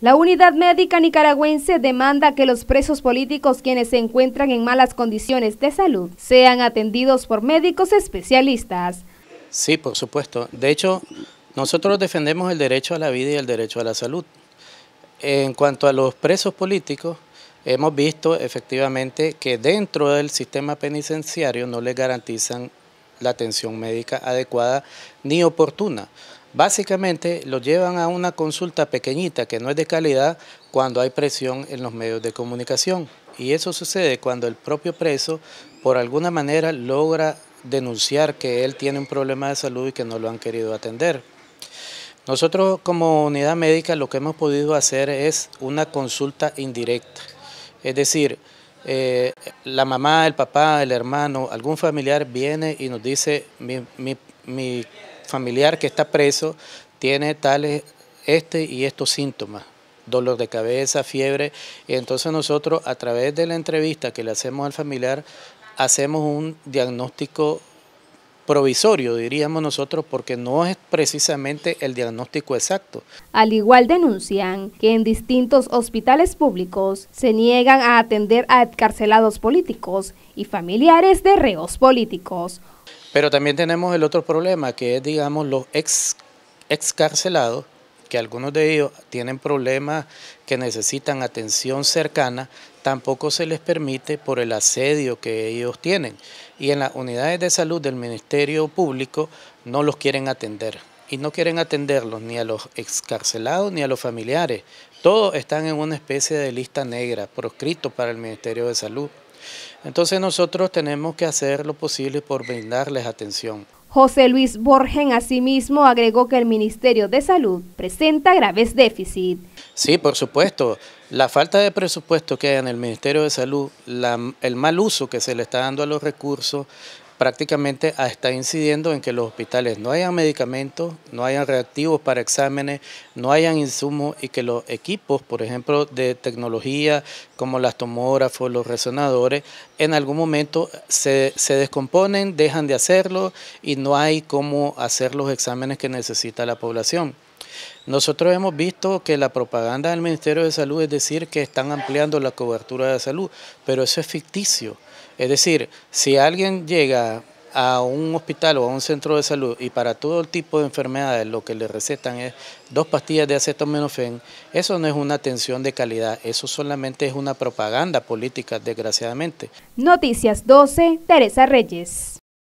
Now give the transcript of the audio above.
La unidad médica nicaragüense demanda que los presos políticos quienes se encuentran en malas condiciones de salud sean atendidos por médicos especialistas. Sí, por supuesto. De hecho, nosotros defendemos el derecho a la vida y el derecho a la salud. En cuanto a los presos políticos, hemos visto efectivamente que dentro del sistema penitenciario no les garantizan la atención médica adecuada ni oportuna. Básicamente lo llevan a una consulta pequeñita que no es de calidad cuando hay presión en los medios de comunicación. Y eso sucede cuando el propio preso por alguna manera logra denunciar que él tiene un problema de salud y que no lo han querido atender. Nosotros como unidad médica lo que hemos podido hacer es una consulta indirecta. Es decir, eh, la mamá, el papá, el hermano, algún familiar viene y nos dice, mi, mi familiar que está preso tiene tales, este y estos síntomas dolor de cabeza, fiebre, y entonces nosotros a través de la entrevista que le hacemos al familiar, hacemos un diagnóstico provisorio, diríamos nosotros, porque no es precisamente el diagnóstico exacto. Al igual denuncian que en distintos hospitales públicos se niegan a atender a encarcelados políticos y familiares de reos políticos. Pero también tenemos el otro problema, que es, digamos, los ex, excarcelados, que algunos de ellos tienen problemas que necesitan atención cercana, tampoco se les permite por el asedio que ellos tienen y en las unidades de salud del Ministerio Público no los quieren atender. Y no quieren atenderlos ni a los excarcelados ni a los familiares. Todos están en una especie de lista negra proscrito para el Ministerio de Salud. Entonces nosotros tenemos que hacer lo posible por brindarles atención. José Luis Borgen asimismo agregó que el Ministerio de Salud presenta graves déficits. Sí, por supuesto. La falta de presupuesto que hay en el Ministerio de Salud, el mal uso que se le está dando a los recursos, prácticamente está incidiendo en que los hospitales no hayan medicamentos, no hayan reactivos para exámenes, no hayan insumos y que los equipos, por ejemplo, de tecnología como las tomógrafos, los resonadores, en algún momento se, se descomponen, dejan de hacerlo y no hay cómo hacer los exámenes que necesita la población. Nosotros hemos visto que la propaganda del Ministerio de Salud es decir que están ampliando la cobertura de salud, pero eso es ficticio. Es decir, si alguien llega a un hospital o a un centro de salud y para todo tipo de enfermedades lo que le recetan es dos pastillas de acetaminofén, eso no es una atención de calidad, eso solamente es una propaganda política, desgraciadamente. Noticias 12, Teresa Reyes.